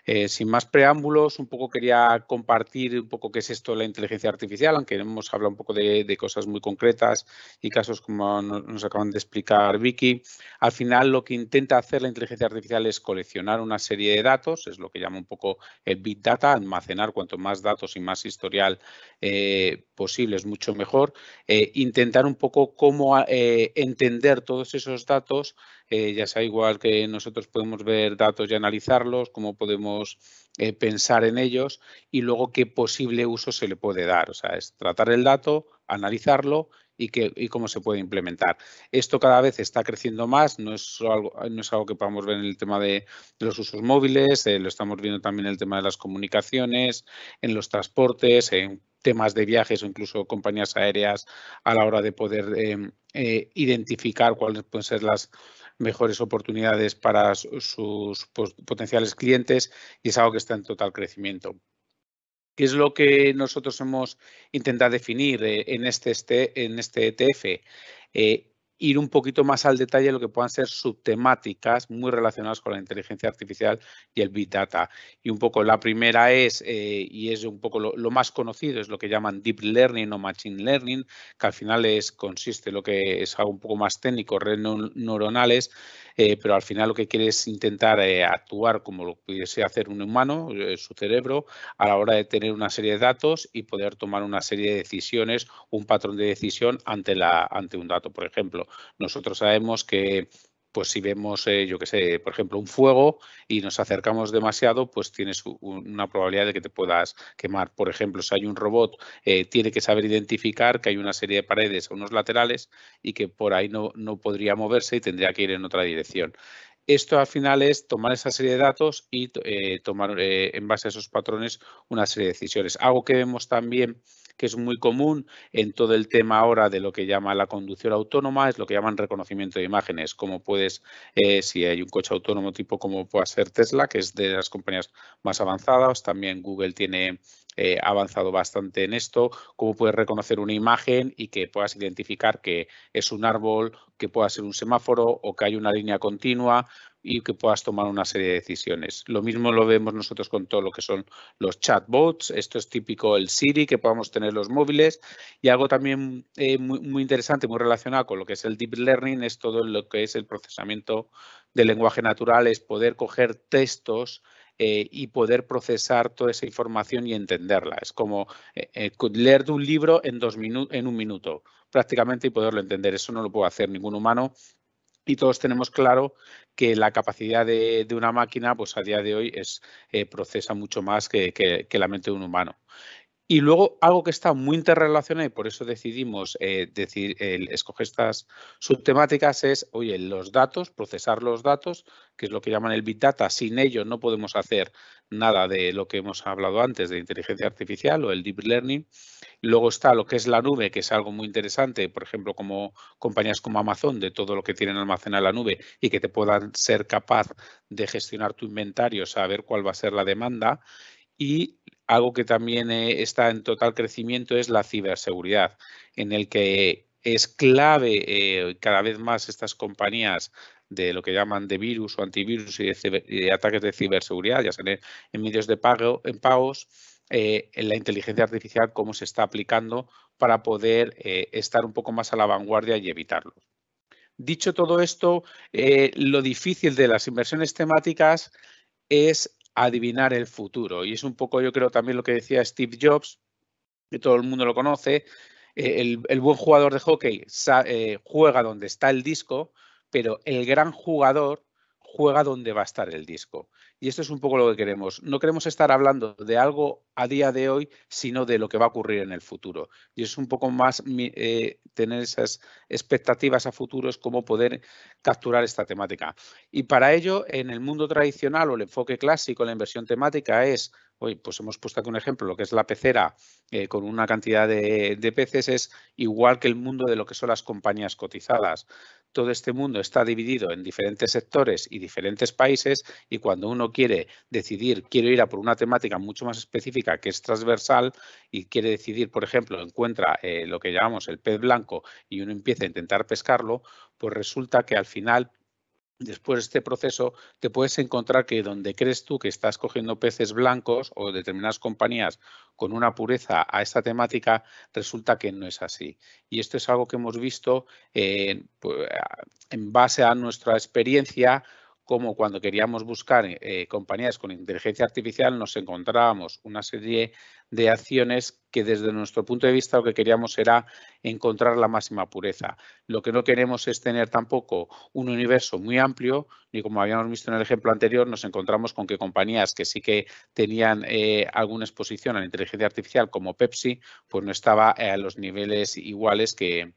Eh, sin más preámbulos, un poco quería compartir un poco qué es esto de la inteligencia artificial, aunque hemos hablado un poco de, cosas muy concretas y casos como nos, acaban de explicar Vicky. Al final, lo que intenta hacer la inteligencia artificial es coleccionar una serie de datos, es lo que llama un poco el eh, Big Data, almacenar cuanto más datos y más historial eh, posible es mucho mejor. intentar un poco cómo entender todos esos datos eh, ya sea igual que nosotros podemos ver datos y analizarlos, cómo podemos eh, pensar en ellos y luego qué posible uso se le puede dar. O sea, es tratar el dato, analizarlo y, cómo se puede implementar. Esto cada vez está creciendo más, no es algo, no es algo que podamos ver en el tema de, los usos móviles, eh, lo estamos viendo también en el tema de las comunicaciones, en los transportes, en temas de viajes o incluso compañías aéreas a la hora de poder em, identificar cuáles pueden ser las, mejores oportunidades para sus potenciales clientes y es algo que está en total crecimiento. ¿Qué es lo que nosotros hemos intentado definir eh, en este, este en este ETF? Eh, ir un poquito más al detalle lo que puedan ser subtemáticas muy relacionadas con la inteligencia artificial y el Big Data. Y un poco la primera es, eh, y es un poco lo, más conocido, es lo que llaman Deep Learning o Machine Learning, que al final es, consiste en lo que es algo un poco más técnico, redes neuronales, eh, pero al final lo que quiere es intentar eh, actuar como lo pudiese hacer un humano, eh, su cerebro, a la hora de tener una serie de datos y poder tomar una serie de decisiones, un patrón de decisión ante, la, ante un dato. Por ejemplo, nosotros sabemos que pues si vemos, eh, yo qué sé, por ejemplo, un fuego y nos acercamos demasiado, pues tienes una probabilidad de que te puedas quemar. Por ejemplo, si hay un robot, eh, tiene que saber identificar que hay una serie de paredes o unos laterales y que por ahí no, podría moverse y tendría que ir en otra dirección. Esto al final es tomar esa serie de datos y eh, tomar en base a esos patrones una serie de decisiones. Algo que vemos también que es muy común en todo el tema ahora de lo que llama la conducción autónoma, es lo que llaman reconocimiento de imágenes, como puedes, eh, si hay un coche autónomo tipo como puede ser Tesla, que es de las compañías más avanzadas, también Google tiene eh, avanzado bastante en esto, cómo puedes reconocer una imagen y que puedas identificar que es un árbol, que pueda ser un semáforo o que hay una línea continua, y que puedas tomar una serie de decisiones. Lo mismo lo vemos nosotros con todo lo que son los chatbots. Esto es típico el Siri que podamos tener los móviles. Y algo también eh, muy, interesante, muy relacionado con lo que es el deep learning, es todo lo que es el procesamiento del lenguaje natural, es poder coger textos eh, y poder procesar toda esa información y entenderla. Es como eh, leer de un libro en, dos en un minuto prácticamente y poderlo entender. Eso no lo puede hacer ningún humano y todos tenemos claro que la capacidad de, una máquina, pues a día de hoy, es, eh, procesa mucho más que, la mente de un humano. Y luego algo que está muy interrelacionado y por eso decidimos eh, decir, escoger estas subtemáticas es, oye, los datos, procesar los datos, que es lo que llaman el Big Data. Sin ello no podemos hacer nada de lo que hemos hablado antes de inteligencia artificial o el Deep Learning. Luego está lo que es la nube, que es algo muy interesante, por ejemplo, como compañías como Amazon, de todo lo que tienen almacenado en la nube y que te puedan ser capaz de gestionar tu inventario, saber cuál va a ser la demanda. Y algo que también eh, está en total crecimiento es la ciberseguridad, en el que es clave eh, cada vez más estas compañías de lo que llaman de virus o antivirus y de, ataques de ciberseguridad, ya sea en, medios de pago, en pagos, eh, en la inteligencia artificial, cómo se está aplicando para poder estar un poco más a la vanguardia y evitarlo. Dicho todo esto, lo difícil de las inversiones temáticas es adivinar el futuro. Y es un poco, yo creo, también lo que decía Steve Jobs, que todo el mundo lo conoce. Eh, el, buen jugador de hockey eh, juega donde está el disco, pero el gran jugador juega donde va a estar el disco. Y esto es un poco lo que queremos. No queremos estar hablando de algo a día de hoy, sino de lo que va a ocurrir en el futuro. Y es un poco más eh, tener esas expectativas a futuros, cómo poder capturar esta temática. Y para ello, en el mundo tradicional o el enfoque clásico, la inversión temática es, hoy pues hemos puesto aquí un ejemplo, lo que es la pecera eh, con una cantidad de peces es igual que el mundo de lo que son las compañías cotizadas todo este mundo está dividido en diferentes sectores y diferentes países y cuando uno quiere decidir, quiere ir a por una temática mucho más específica que es transversal y quiere decidir, por ejemplo, encuentra eh, lo que llamamos el pez blanco y uno empieza a intentar pescarlo, pues resulta que al final después de este proceso te puedes encontrar que donde crees tú que estás cogiendo peces blancos o determinadas compañías con una pureza a esta temática, resulta que no es así. Y esto es algo que hemos visto en pues, base a nuestra experiencia como cuando queríamos buscar eh, compañías con inteligencia artificial nos encontrábamos una serie de acciones que desde nuestro punto de vista lo que queríamos era encontrar la máxima pureza. Lo que no queremos es tener tampoco un universo muy amplio, ni como habíamos visto en el ejemplo anterior, nos encontramos con que compañías que sí que tenían eh, alguna exposición a la inteligencia artificial como Pepsi, pues no estaba eh, a los niveles iguales que,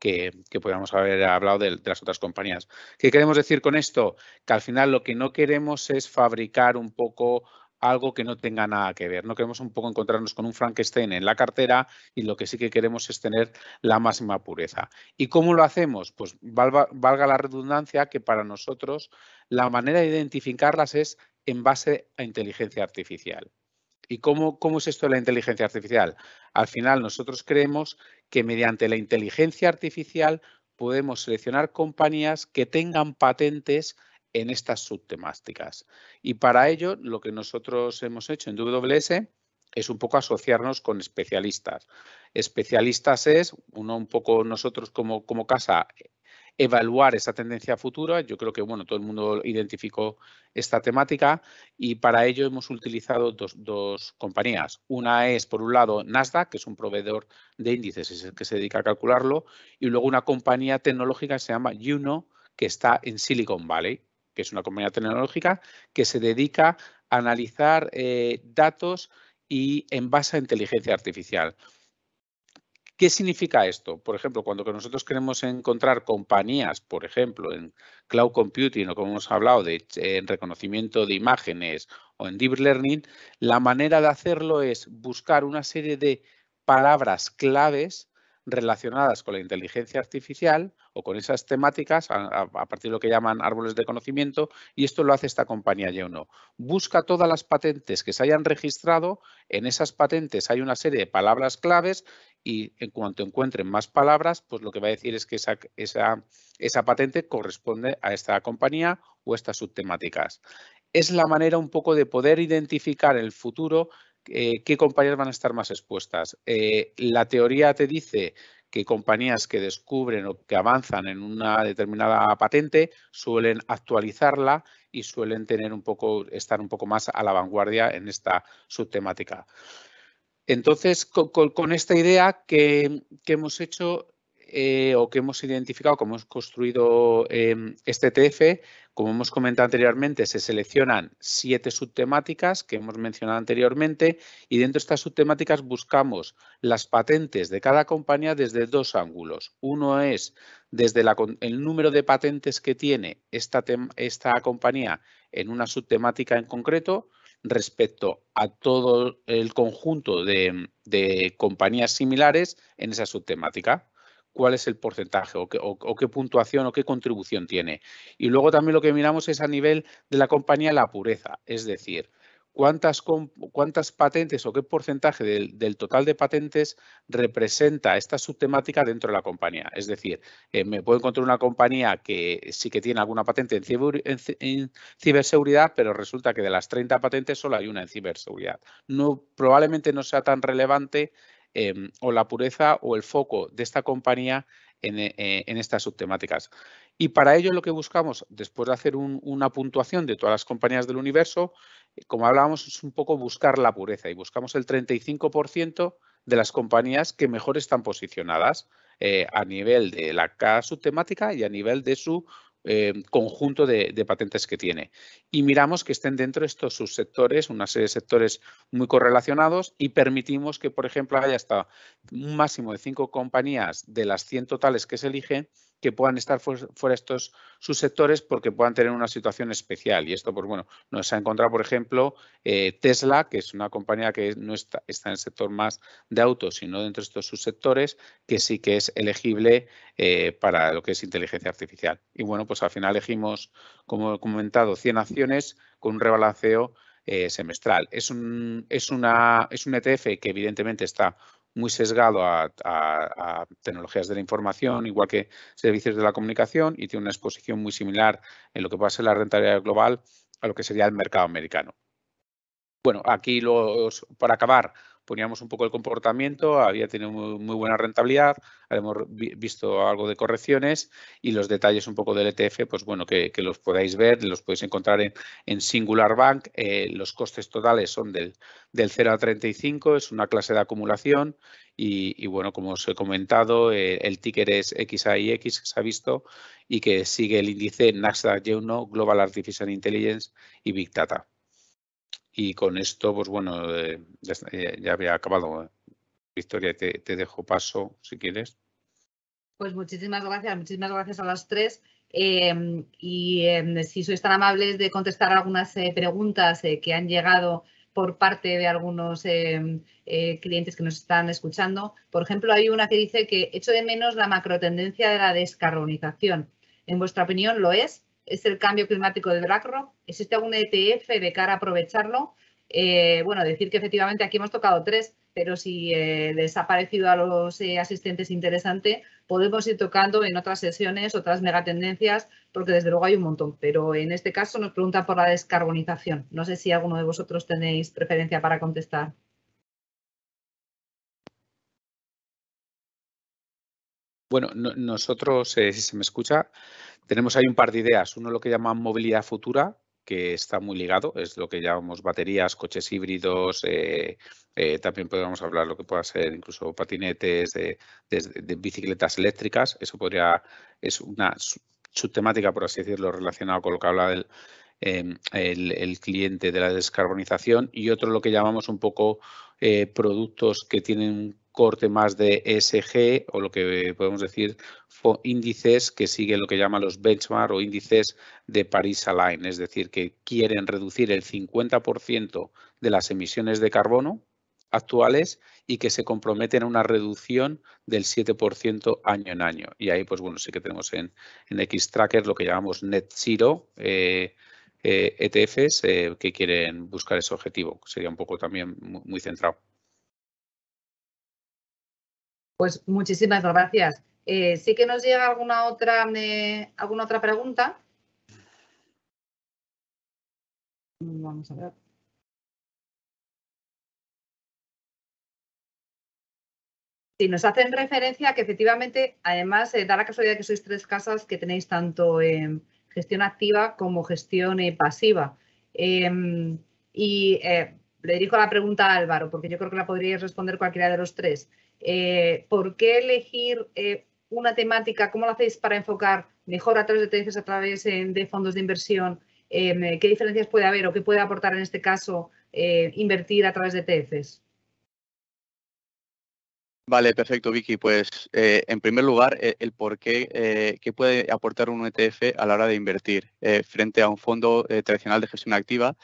que, podríamos haber hablado de, las otras compañías. ¿Qué queremos decir con esto? Que al final lo que no queremos es fabricar un poco algo que no tenga nada que ver. No queremos un poco encontrarnos con un Frankenstein en la cartera y lo que sí que queremos es tener la máxima pureza. ¿Y cómo lo hacemos? Pues valga la redundancia que para nosotros la manera de identificarlas es en base a inteligencia artificial. ¿Y cómo, cómo es esto de la inteligencia artificial? Al final nosotros creemos que mediante la inteligencia artificial podemos seleccionar compañías que tengan patentes en estas subtemáticas. Y para ello, lo que nosotros hemos hecho en WS es un poco asociarnos con especialistas. Especialistas es, uno un poco nosotros como, como casa, evaluar esa tendencia futura. Yo creo que bueno, todo el mundo identificó esta temática y para ello hemos utilizado dos, compañías. Una es, por un lado, Nasdaq, que es un proveedor de índices, es el que se dedica a calcularlo, y luego una compañía tecnológica se llama Juno, que está en Silicon Valley, que es una compañía tecnológica que se dedica a analizar eh, datos y en base a inteligencia artificial. ¿Qué significa esto? Por ejemplo, cuando nosotros queremos encontrar compañías, por ejemplo, en cloud computing o como hemos hablado de en reconocimiento de imágenes o en deep learning, la manera de hacerlo es buscar una serie de palabras claves relacionadas con la inteligencia artificial o con esas temáticas a, partir de lo que llaman árboles de conocimiento y esto lo hace esta compañía ¿no? Busca todas las patentes que se hayan registrado, en esas patentes hay una serie de palabras claves y en cuanto encuentren más palabras, pues lo que va a decir es que esa, patente corresponde a esta compañía o estas subtemáticas. Es la manera un poco de poder identificar el futuro eh, qué compañías van a estar más expuestas. Eh, la teoría te dice que compañías que descubren o que avanzan en una determinada patente suelen actualizarla y suelen tener un poco, estar un poco más a la vanguardia en esta subtemática. Entonces, con, esta idea que, hemos hecho eh, o que hemos identificado, como hemos construido em, este TF, como hemos comentado anteriormente, se seleccionan siete subtemáticas que hemos mencionado anteriormente y dentro de estas subtemáticas buscamos las patentes de cada compañía desde dos ángulos. Uno es desde el número de patentes que tiene esta compañía en una subtemática en concreto, respecto a todo el conjunto de, compañías similares en esa subtemática cuál es el porcentaje o, o, qué puntuación o qué contribución tiene. Y luego también lo que miramos es a nivel de la compañía la pureza, es decir, cuántas, patentes o qué porcentaje del, total de patentes representa esta subtemática dentro de la compañía. Es decir, eh, me puedo encontrar una compañía que sí que tiene alguna patente en, ciberseguridad, pero resulta que de las 30 patentes solo hay una en ciberseguridad. probablemente no sea tan relevante em, o la pureza o el foco de esta compañía en, eh, estas subtemáticas. Y para ello lo que buscamos, después de hacer una puntuación de todas las compañías del universo, eh, como hablábamos, es un poco buscar la pureza y buscamos el 35% de las compañías que mejor están posicionadas eh, a nivel de la subtemática y a nivel de su eh, conjunto de, patentes que tiene. Y miramos que estén dentro de estos subsectores, una serie de sectores muy correlacionados y permitimos que, por ejemplo, haya hasta un máximo de cinco compañías de las 100 totales que se eligen que puedan estar fuera, estos estos subsectores porque puedan tener una situación especial. Y esto, pues bueno, nos ha encontrado, por ejemplo, eh, Tesla, que es una compañía que no está, está en el sector más de autos, sino dentro de estos subsectores, que sí que es elegible eh, para lo que es inteligencia artificial. Y bueno, pues al final elegimos, como he comentado, 100 acciones con un rebalanceo eh, semestral. Es un, es, una, es un ETF que evidentemente está muy sesgado a, tecnologías de la información, igual que servicios de la comunicación, y tiene una exposición muy similar en lo que puede ser la rentabilidad global a lo que sería el mercado americano. Bueno, aquí los, para acabar, poníamos un poco el comportamiento, había tenido muy, buena rentabilidad, hemos visto algo de correcciones y los detalles un poco del ETF, pues bueno, que, los podáis ver, los podéis encontrar en, Singular Bank. Eh, los costes totales son del, del 0 a 35, es una clase de acumulación y, bueno, como os he comentado, eh, el ticker es XAIX que se ha visto y que sigue el índice Nasdaq G1 Global Artificial Intelligence y Big Data. Y con esto, pues bueno, eh, eh, ya, había acabado. Eh. Victoria, te, dejo paso si quieres. Pues muchísimas gracias, muchísimas gracias a las tres. Em, y em, si sois tan amables de contestar algunas preguntas que han llegado por parte de algunos em, clientes que nos están escuchando. Por ejemplo, hay una que dice que echo de menos la macrotendencia de la descarbonización. ¿En vuestra opinión lo es? es el cambio climático de BlackRock. ¿Existe algún ETF de cara a aprovecharlo? Eh, bueno, decir que efectivamente aquí hemos tocado tres, pero si eh, les ha parecido a los eh, asistentes interesante, podemos ir tocando en otras sesiones, otras megatendencias, porque desde luego hay un montón. Pero en este caso nos preguntan por la descarbonización. No sé si alguno de vosotros tenéis preferencia para contestar. Bueno, nosotros, si se me escucha, tenemos ahí un par de ideas. Uno lo que llaman movilidad futura, que está muy ligado, es lo que llamamos baterías, coches híbridos, eh, eh, también podemos hablar lo que pueda ser incluso patinetes, de, bicicletas eléctricas, eso podría, es una subtemática, por así decirlo, relacionada con lo que habla del, em, el, el, cliente de la descarbonización y otro lo que llamamos un poco eh, productos que tienen corte más de ESG o lo que podemos decir índices que siguen lo que llaman los benchmark o índices de Paris Align, es decir, que quieren reducir el 50% de las emisiones de carbono actuales y que se comprometen a una reducción del 7% año en año. Y ahí, pues bueno, sí que tenemos en, en X-Tracker lo que llamamos Net Zero. ETFs eh, eh, e eh, que quieren buscar ese objetivo. Sería un poco también muy centrado. Pues muchísimas gracias. Eh, sí que nos llega alguna otra, alguna otra pregunta. Vamos a ver. Sí, nos hacen referencia que efectivamente, además, eh, da la casualidad que sois tres casas que tenéis tanto eh, gestión activa como gestión pasiva. Em, y le dirijo la pregunta a Álvaro, porque yo creo que la podríais responder cualquiera de los tres. Eh, por qué elegir eh, una temática, cómo lo hacéis para enfocar mejor a través de TFs, a través eh, de fondos de inversión, em, qué diferencias puede haber o qué puede aportar en este caso invertir a través de TFs. Vale, perfecto, Vicky. Pues en primer lugar, el por qué, qué, puede aportar un ETF a la hora de invertir frente a un fondo tradicional de gestión activa.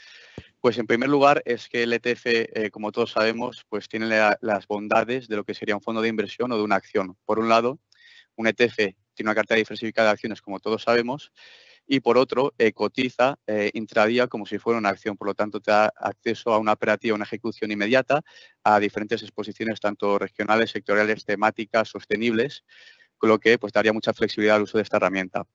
Pues en primer lugar es que el ETF, eh, como todos sabemos, pues tiene las bondades de lo que sería un fondo de inversión o de una acción. Por un lado, un ETF tiene una cartera diversificada de acciones, como todos sabemos, y por otro, eh, cotiza eh, intradía como si fuera una acción. Por lo tanto, te da acceso a una operativa, una ejecución inmediata, a diferentes exposiciones, tanto regionales, sectoriales, temáticas, sostenibles, con lo que pues, daría mucha flexibilidad al uso de esta herramienta.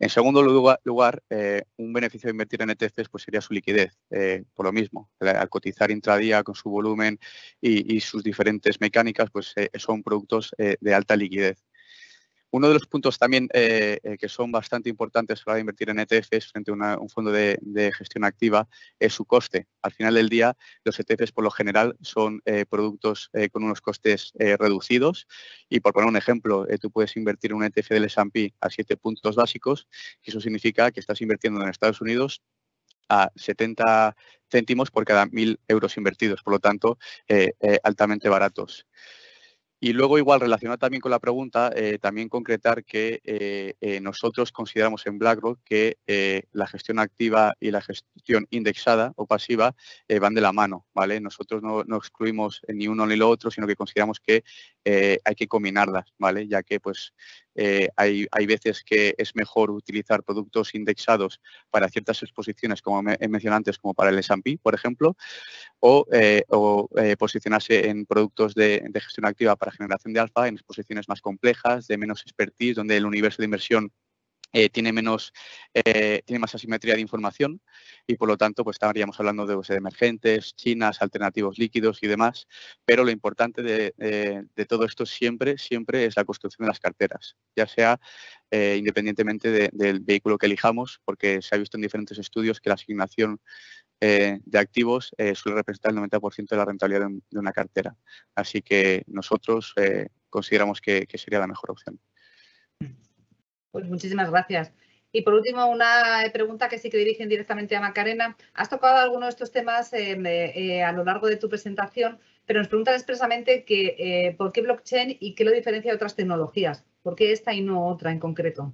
En segundo lugar, eh, un beneficio de invertir en ETFs pues sería su liquidez, eh, por lo mismo. Eh, al cotizar intradía con su volumen y, sus diferentes mecánicas, pues son productos de alta liquidez. Uno de los puntos también eh, eh, que son bastante importantes para invertir en ETFs frente a un fondo de, gestión activa es su coste. Al final del día, los ETFs por lo general son eh, productos con unos costes reducidos y por poner un ejemplo, tú puedes invertir en un ETF del S&P a siete puntos básicos y eso significa que estás invirtiendo en Estados Unidos a 70 céntimos por cada 1.000 euros invertidos, por lo tanto, altamente baratos. Y luego, igual relacionado también con la pregunta, eh, también concretar que eh, eh, nosotros consideramos en BlackRock que la gestión activa y la gestión indexada o pasiva van de la mano, ¿vale? Nosotros no, excluimos ni uno ni lo otro, sino que consideramos que hay que combinarlas, ¿vale? Ya que pues hay, hay, veces que es mejor utilizar productos indexados para ciertas exposiciones, como he mencionado antes, como para el S&P, por ejemplo, o, posicionarse en productos de, de gestión activa para generación de alfa en exposiciones más complejas, de menos expertise, donde el universo de inversión eh, tiene menos eh, tiene más asimetría de información y por lo tanto pues estaríamos hablando de, emergentes, chinas, alternativos líquidos y demás, pero lo importante eh, de, todo esto siempre, siempre es la construcción de las carteras, ya sea independientemente del vehículo que elijamos, porque se ha visto en diferentes estudios que la asignación eh, de activos eh, suele representar el 90% de la rentabilidad de, una cartera. Así que nosotros eh, consideramos que, sería la mejor opción. Pues muchísimas gracias. Y por último, una pregunta que sí que dirigen directamente a Macarena. Has tocado algunos de estos temas a lo largo de tu presentación, pero nos preguntan expresamente que, por qué blockchain y qué lo diferencia de otras tecnologías. ¿Por qué esta y no otra en concreto?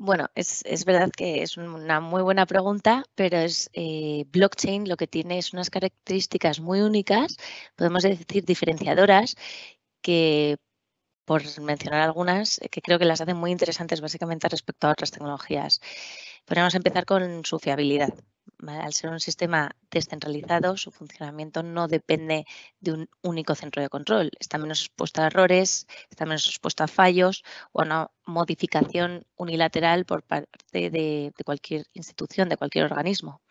Bueno, es, es, verdad que es una muy buena pregunta, pero es eh, blockchain lo que tiene es unas características muy únicas, podemos decir diferenciadoras, que por mencionar algunas, eh, que creo que las hacen muy interesantes básicamente respecto a otras tecnologías. Podríamos empezar con su fiabilidad. Al ser un sistema descentralizado, su funcionamiento no depende de un único centro de control. Está menos expuesto a errores, está menos expuesto a fallos o a una modificación unilateral por parte de, cualquier institución, de cualquier organismo.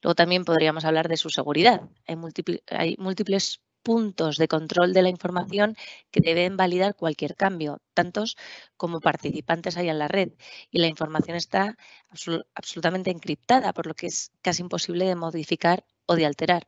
Luego también podríamos hablar de su seguridad. Hay, múltiples, hay múltiples puntos de control de la información que deben validar cualquier cambio, tantos como participantes hay en la red. Y la información está absolutamente encriptada, por lo que es casi imposible de modificar o de alterar.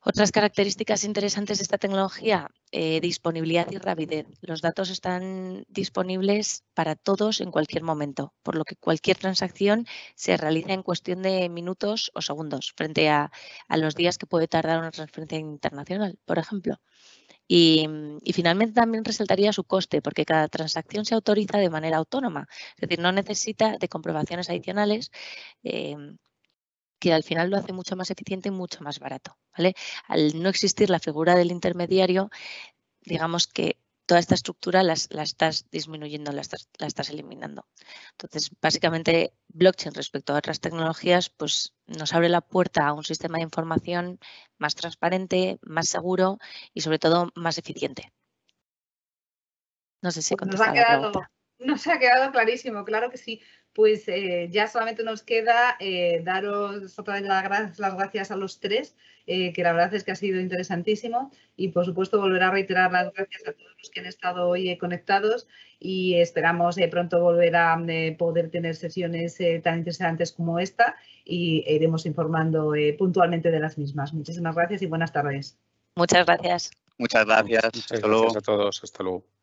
Otras características interesantes de esta tecnología, eh, disponibilidad y rapidez. Los datos están disponibles para todos en cualquier momento, por lo que cualquier transacción se realiza en cuestión de minutos o segundos, frente a, los días que puede tardar una transferencia internacional, por ejemplo. Y, finalmente también resaltaría su coste, porque cada transacción se autoriza de manera autónoma, es decir, no necesita de comprobaciones adicionales eh, que al final lo hace mucho más eficiente y mucho más barato. ¿vale? Al no existir la figura del intermediario, digamos que toda esta estructura la estás disminuyendo, la estás, la estás eliminando. Entonces, básicamente, blockchain respecto a otras tecnologías, pues nos abre la puerta a un sistema de información más transparente, más seguro y sobre todo más eficiente. No sé si he pues contestado nos Nos ha quedado clarísimo, claro que sí pues eh, ya solamente nos queda eh, daros otra vez las, gracias a los tres, eh, que la verdad es que ha sido interesantísimo y por supuesto volver a reiterar las gracias a todos los que han estado hoy conectados y esperamos pronto volver a poder tener sesiones tan interesantes como esta y iremos informando puntualmente de las mismas. Muchísimas gracias y buenas tardes. Muchas gracias. Muchas gracias. Muchas gracias a todos. Hasta luego.